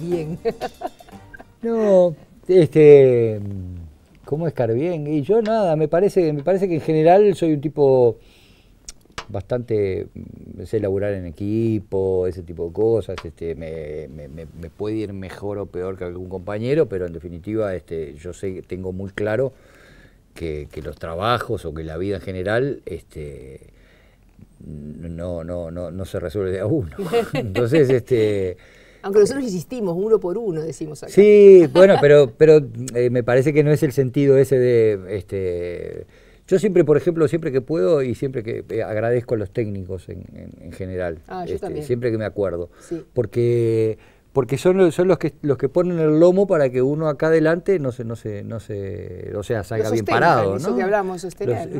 bien. No, este, ¿cómo es bien? Y yo nada, me parece, me parece que en general soy un tipo bastante, mm, sé laburar en equipo, ese tipo de cosas, este, me, me, puede ir mejor o peor que algún compañero, pero en definitiva este, yo sé, tengo muy claro que, los trabajos o que la vida en general este, no, no, no, no se resuelve de a uno. Entonces, este aunque nosotros insistimos, uno por uno, decimos acá. Sí, bueno, pero, pero eh, me parece que no es el sentido ese de... Este, yo siempre, por ejemplo, siempre que puedo y siempre que eh, agradezco a los técnicos en, general. Ah, yo este, también. Siempre que me acuerdo. Sí. Porque porque son, son los que los que ponen el lomo para que uno acá adelante no se no se no se o sea salga bien parado ¿no? que hablamos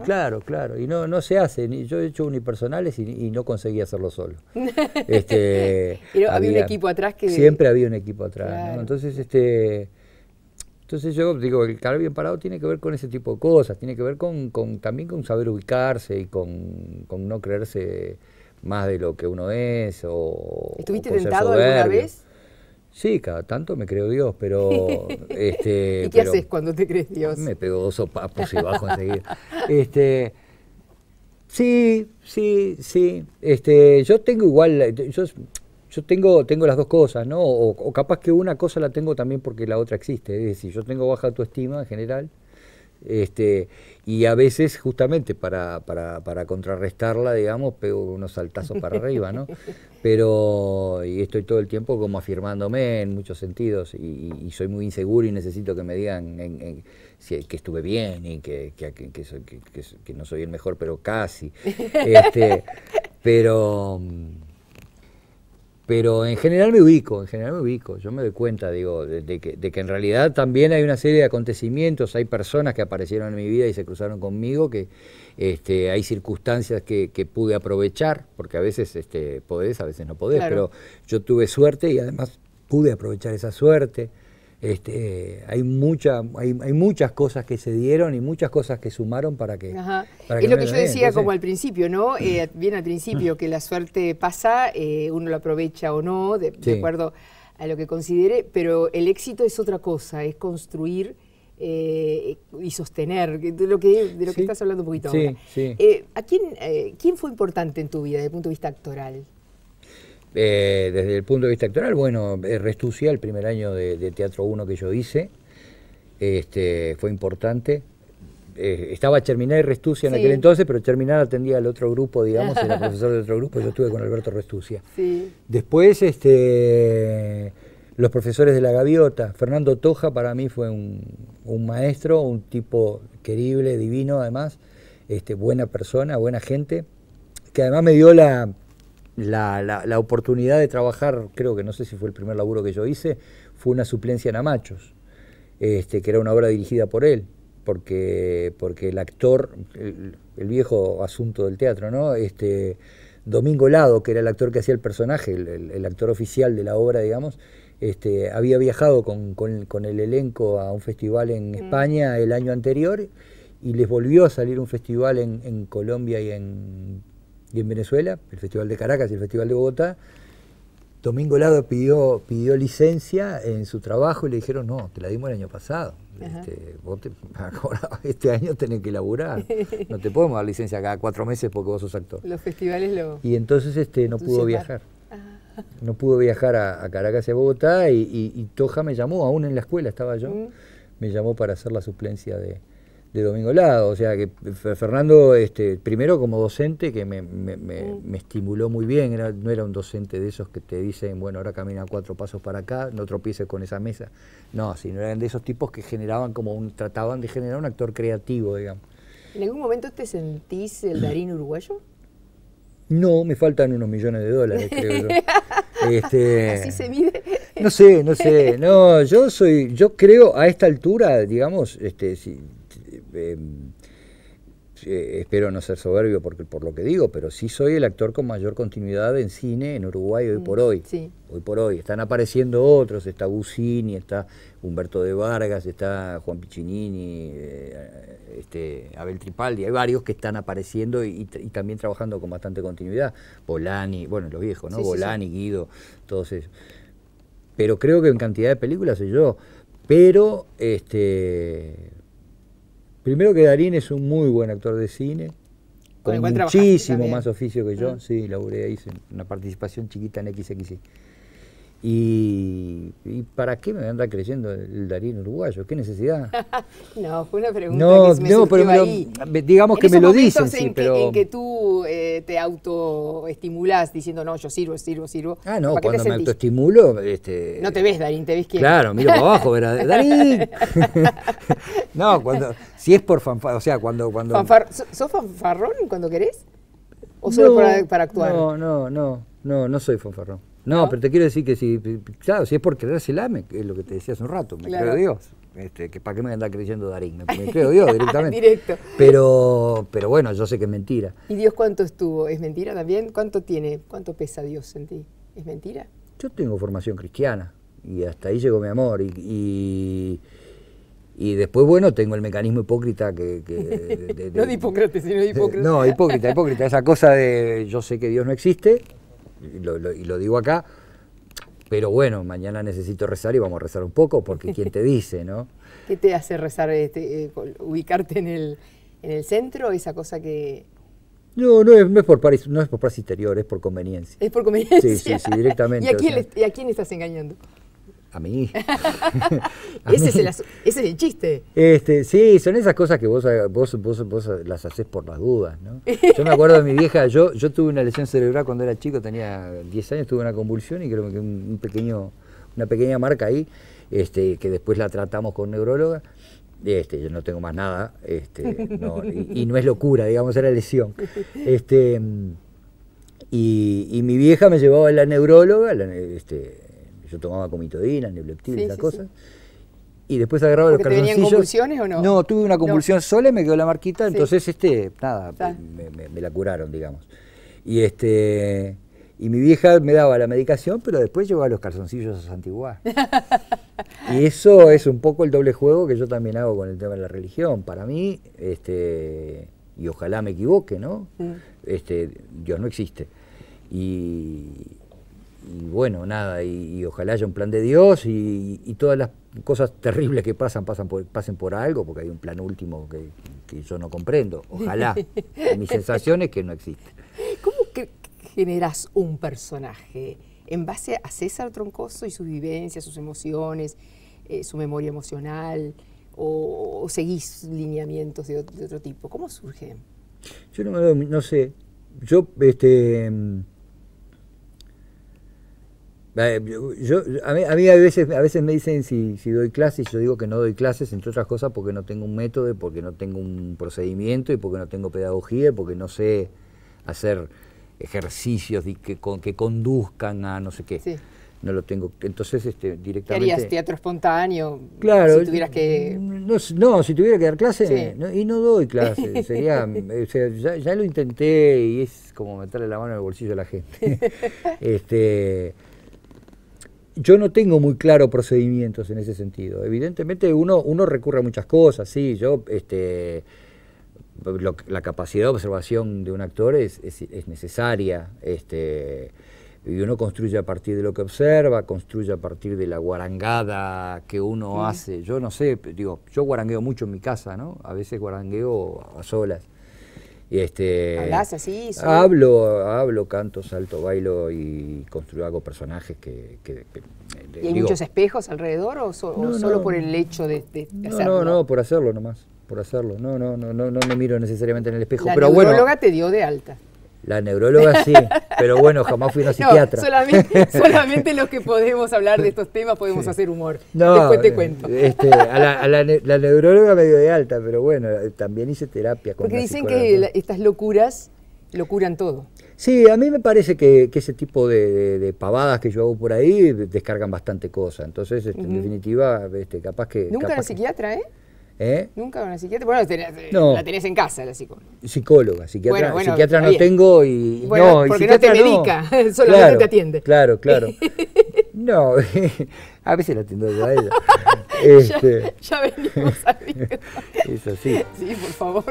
claro claro y no no se hace yo he hecho unipersonales y, no conseguí hacerlo solo este, Pero había, un equipo atrás que siempre había un equipo atrás entonces este entonces yo digo, el estar bien parado tiene que ver con ese tipo de cosas, tiene que ver con, también con saber ubicarse y con, no creerse más de lo que uno es. O, ¿Estuviste tentado alguna vez? Sí, cada tanto me creo Dios, pero... Este, ¿Y qué haces cuando te crees Dios? Me pego dos sopapos y bajo enseguida. Este, sí, sí, sí. Este, yo tengo igual... Yo, yo tengo, tengo las dos cosas, ¿no? O, o, capaz que una cosa la tengo también porque la otra existe. Es decir, yo tengo baja autoestima en general este, y a veces, justamente para, para, para contrarrestarla, digamos, pego unos saltazos para arriba, ¿no? Pero, y estoy todo el tiempo como afirmándome en muchos sentidos, y, soy muy inseguro y necesito que me digan que estuve bien y que, que, que, no soy el mejor, pero casi. Este, pero. Pero en general me ubico, en general me ubico, yo me doy cuenta, digo, de, que, en realidad también hay una serie de acontecimientos, hay personas que aparecieron en mi vida y se cruzaron conmigo, que este, hay circunstancias que, pude aprovechar, porque a veces este, podés, a veces no podés, pero yo tuve suerte y además pude aprovechar esa suerte. Este, hay, hay, muchas cosas que se dieron y muchas cosas que sumaron para que... es lo que yo decía como al principio, ¿no? Mm. Eh, bien al principio, mm. que la suerte pasa, eh, uno lo aprovecha o no, de, acuerdo a lo que considere, pero el éxito es otra cosa, es construir eh, y sostener, de lo que, de lo que estás hablando un poquito ahora. ¿a quién, quién fue importante en tu vida desde el punto de vista actoral? Eh, desde el punto de vista actoral, bueno, eh, Restucia, el primer año de, Teatro 1 que yo hice, este, fue importante. Eh, estaba terminar y Restucia en aquel entonces, pero terminar atendía al otro grupo, digamos, era profesor del otro grupo, yo estuve con Alberto Restucia. Después, este, los profesores de la gaviota. Fernando Toja para mí fue un, maestro, un tipo querible, divino además, este, buena persona, buena gente, que además me dio la, la, la, oportunidad de trabajar, creo que no sé si fue el primer laburo que yo hice, fue una suplencia en Amachos, este, que era una obra dirigida por él, porque, porque el actor, el, viejo asunto del teatro, ¿no? Este, Domingo Lado, que era el actor que hacía el personaje, el, actor oficial de la obra, digamos, este, había viajado con, con, el elenco a un festival en mm. España el año anterior y les volvió a salir un festival en, en Colombia y en y en Venezuela, el Festival de Caracas y el Festival de Bogotá. Domingo Lado pidió, pidió licencia en su trabajo y le dijeron, no, te la dimos el año pasado. Este, este año tenés que laburar. No te podemos dar licencia cada cuatro meses porque vos sos actor. Los festivales lo... Y entonces este, no pudo viajar. Ah. No pudo viajar a, Caracas y a Bogotá y, Toja me llamó, aún en la escuela estaba yo, mm. me llamó para hacer la suplencia de, de Domingo Lado. O sea, que Fernando, este, primero como docente, que me, me, me, mm. estimuló muy bien, no era un docente de esos que te dicen, bueno, ahora camina cuatro pasos para acá, no tropieces con esa mesa. No, sino eran de esos tipos que generaban como un, trataban de generar un actor creativo, digamos. ¿En algún momento te sentís el Darín uruguayo? No, me faltan unos millones de dólares, creo este, Así se mide. No sé, no sé. No, yo soy, yo creo a esta altura, digamos, este, si, eh, espero no ser soberbio por, por lo que digo, pero sí soy el actor con mayor continuidad en cine en Uruguay hoy por mm, hoy. Sí. Hoy por hoy. Están apareciendo otros, está Bucini, está Humberto de Vargas, está Juan Piccinini, eh, este, Abel Tripaldi, hay varios que están apareciendo y, también trabajando con bastante continuidad. Bolani, bueno, los viejos, ¿no? Bolani, Guido, todos ellos. Pero creo que en cantidad de películas soy yo. Pero, este Primero que Darín es un muy buen actor de cine, con, muchísimo más oficio que yo. Ah. Sí, laburé, hice una participación chiquita en XXI. Y, para qué me anda creyendo el Darín uruguayo? ¿Qué necesidad? no, fue una pregunta que me no, pero digamos que me lo dicen, en sí, que, pero... En que tú eh, te autoestimulás diciendo, no, yo sirvo, sirvo, sirvo. Ah, no, cuando me autoestimulo... Este, no te ves, Darín, te ves que... Claro, miro para abajo, ¿verdad? ¡Darín! no, cuando... Si es por fanfar... O sea, cuando... cuando... Fanfar ¿Sos fanfarrón cuando querés? ¿O solo para, para actuar? No, no, no. No, no soy fanfarrón. No, pero te quiero decir que si, claro, si es por creérsela, que es lo que te decía hace un rato, me creo Dios. Este, que ¿Para qué me anda creyendo Darín? Me, creo Dios directamente. Directo. Pero, pero bueno, yo sé que es mentira. ¿Y Dios cuánto estuvo? ¿Es mentira también? ¿Cuánto tiene? ¿Cuánto pesa Dios en ti? ¿Es mentira? Yo tengo formación cristiana y hasta ahí llegó mi amor. Y, y, después, bueno, tengo el mecanismo hipócrita que... que no de Hipócrates, sino de hipócrita. No, hipócrita, hipócrita. Esa cosa de yo sé que Dios no existe, y lo digo acá, pero bueno, mañana necesito rezar y vamos a rezar un poco porque quién te dice, ¿no? ¿Qué te hace rezar, este, eh, ubicarte en el, en el centro, esa cosa que, no, no es, por París, no es por París interior, es por conveniencia. Es por conveniencia. Sí, sí, sí, directamente. ¿Y a quién, ¿y a quién estás engañando? a mí. ese, Es el chiste. Este, sí, son esas cosas que vos, vos, vos, las haces por las dudas, ¿no? Yo me acuerdo de mi vieja, yo, yo tuve una lesión cerebral cuando era chico, tenía 10 años, tuve una convulsión y creo que un, pequeño, una pequeña marca ahí, este, que después la tratamos con neuróloga. Este, yo no tengo más nada, este, y, no es locura, digamos, era lesión. Este, y, mi vieja me llevaba a la neuróloga, la, este, yo tomaba comitodina, nebleptil, sí, esas cosas. Y después agarraba los calzoncillos. ¿Tenían convulsiones o no? No, tuve una convulsión sola y me quedó la marquita, entonces este, nada, ah. me, la curaron, digamos. Y este y mi vieja me daba la medicación, pero después llevaba los calzoncillos a Santiguá. y eso es un poco el doble juego que yo también hago con el tema de la religión. Para mí, este, y ojalá me equivoque, ¿no? Mm. Este, Dios no existe. Y, y bueno, nada, y, ojalá haya un plan de Dios y, todas las cosas terribles que pasan, pasan por, pasen por algo, porque hay un plan último que, yo no comprendo. Ojalá. mis sensaciones que no existe. ¿Cómo que generas un personaje en base a César Troncoso y sus vivencias, sus emociones, eh, su memoria emocional? O, seguís lineamientos de otro, tipo? ¿Cómo surge? Yo no, no sé. Yo, este mm, yo, a, mí, a, veces, a veces me dicen si, si, doy clases, yo digo que no doy clases, entre otras cosas porque no tengo un método, porque no tengo un procedimiento y porque no tengo pedagogía, porque no sé hacer ejercicios que, que conduzcan a no sé qué. No lo tengo. Entonces, este, directamente... harías teatro espontáneo? Claro. Si tuvieras que... No, si tuviera que dar clases, y no doy clases. Sería, ya, ya, lo intenté y es como meterle la mano en el bolsillo a la gente. este yo no tengo muy claro procedimientos en ese sentido. Evidentemente uno, uno recurre a muchas cosas, sí, yo este la capacidad de observación de un actor es, necesaria, este, y uno construye a partir de lo que observa, construye a partir de la guarangada que uno hace. Yo no sé, digo, yo guarangueo mucho en mi casa, ¿no? A veces guarangueo a solas. Este, así? Hablo, hablo, canto, salto, bailo y construyo, hago personajes que... ¿Y eh, hay muchos espejos alrededor o, solo por el hecho de, no, hacerlo? No, no, por hacerlo nomás, por hacerlo. No, no, no, no, no me miro necesariamente en el espejo. pero bueno, te dio de alta. La neuróloga sí, pero bueno, jamás fui una psiquiatra. solamente, los que podemos hablar de estos temas podemos hacer humor. Después te cuento. Este, a la, a la, la neuróloga medio de alta, pero bueno, también hice terapia. Con Porque dicen que estas locuras lo curan todo. Sí, a mí me parece que, ese tipo de, pavadas que yo hago por ahí descargan bastante cosas. Entonces, este, en definitiva, este, capaz que... Nunca era psiquiatra, ¿eh? ¿Eh? Nunca una psiquiatra. Bueno, la tenés eh, en casa, la psicóloga. Psicóloga, psiquiatra, psiquiatra no tengo y. Bueno, no, porque no te dedica solo te atiende. Claro, claro. no, a veces la atiendo yo a ella. Este. ya, venimos venimos ver Es así. Sí, por favor.